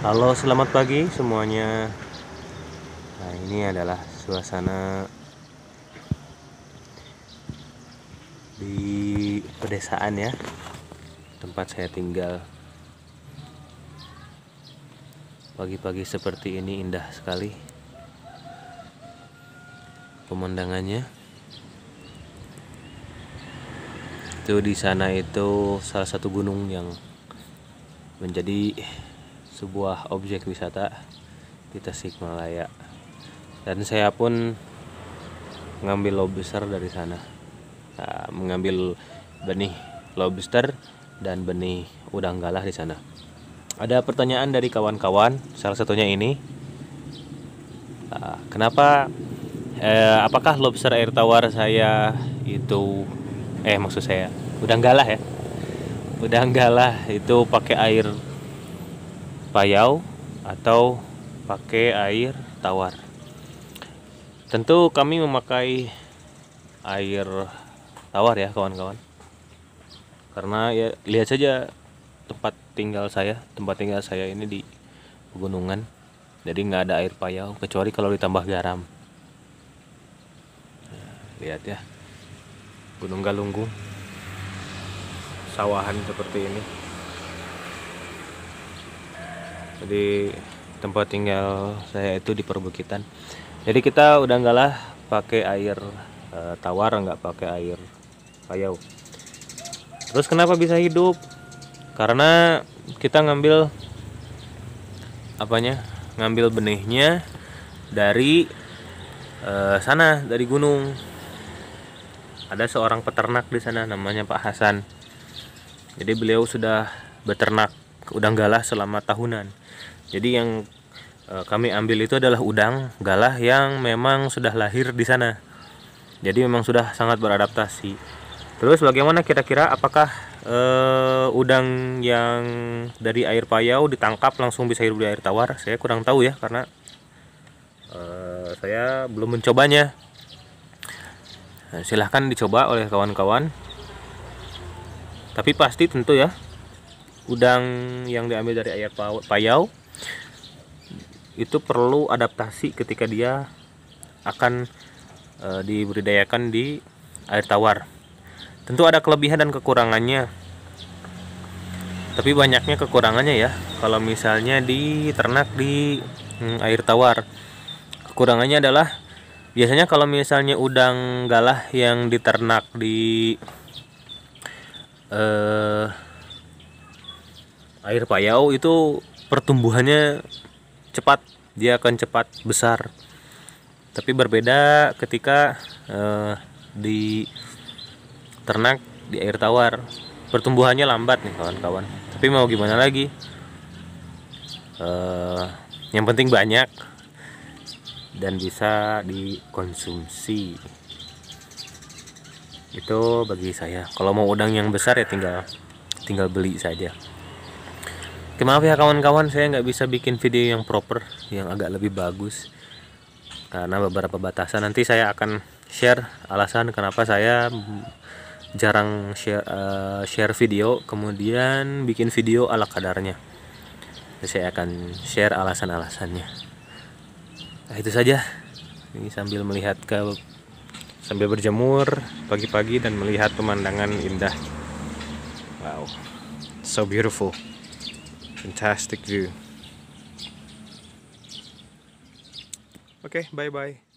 Halo, selamat pagi semuanya. Nah, ini adalah suasana di pedesaan ya, tempat saya tinggal. Pagi-pagi seperti ini indah sekali pemandangannya. Itu di sana itu salah satu gunung yang menjadi sebuah objek wisata di Tasikmalaya dan saya pun ngambil lobster dari sana nah, mengambil benih lobster dan benih udang galah di sana ada pertanyaan dari kawan-kawan salah satunya ini ah, kenapa eh, apakah lobster air tawar saya itu eh maksud saya udang galah ya udang galah itu pakai air payau atau pakai air tawar tentu kami memakai air tawar ya kawan-kawan karena ya lihat saja tempat tinggal saya tempat tinggal saya ini di pegunungan jadi nggak ada air payau kecuali kalau ditambah garam ya, lihat ya Gunung Galunggung sawahan seperti ini di tempat tinggal saya itu di perbukitan jadi kita udah nggak lah pakai air e, tawar nggak pakai air payau terus kenapa bisa hidup karena kita ngambil apanya ngambil benihnya dari e, sana dari gunung ada seorang peternak di sana namanya Pak Hasan jadi beliau sudah beternak udang galah selama tahunan. Jadi yang e, kami ambil itu adalah udang galah yang memang sudah lahir di sana. Jadi memang sudah sangat beradaptasi. Terus bagaimana kira-kira apakah e, udang yang dari air payau ditangkap langsung bisa hidup di air tawar? Saya kurang tahu ya karena e, saya belum mencobanya. silahkan dicoba oleh kawan-kawan tapi pasti tentu ya udang yang diambil dari air payau itu perlu adaptasi ketika dia akan e, di air tawar. Tentu ada kelebihan dan kekurangannya. Tapi banyaknya kekurangannya ya. Kalau misalnya di ternak di hmm, air tawar. Kekurangannya adalah biasanya kalau misalnya udang galah yang diternak di eh air payau itu pertumbuhannya cepat dia akan cepat besar tapi berbeda ketika eh, di ternak di air tawar pertumbuhannya lambat nih kawan-kawan tapi mau gimana lagi eh, yang penting banyak dan bisa dikonsumsi itu bagi saya kalau mau udang yang besar ya tinggal tinggal beli saja Oke maaf ya kawan-kawan saya nggak bisa bikin video yang proper yang agak lebih bagus karena beberapa batasan nanti saya akan share alasan kenapa saya jarang share uh, share video kemudian bikin video ala kadarnya saya akan share alasan-alasannya nah, itu saja ini sambil melihat ke sambil berjemur pagi-pagi dan melihat pemandangan indah wow so beautiful Fantastic view. Okay, bye-bye.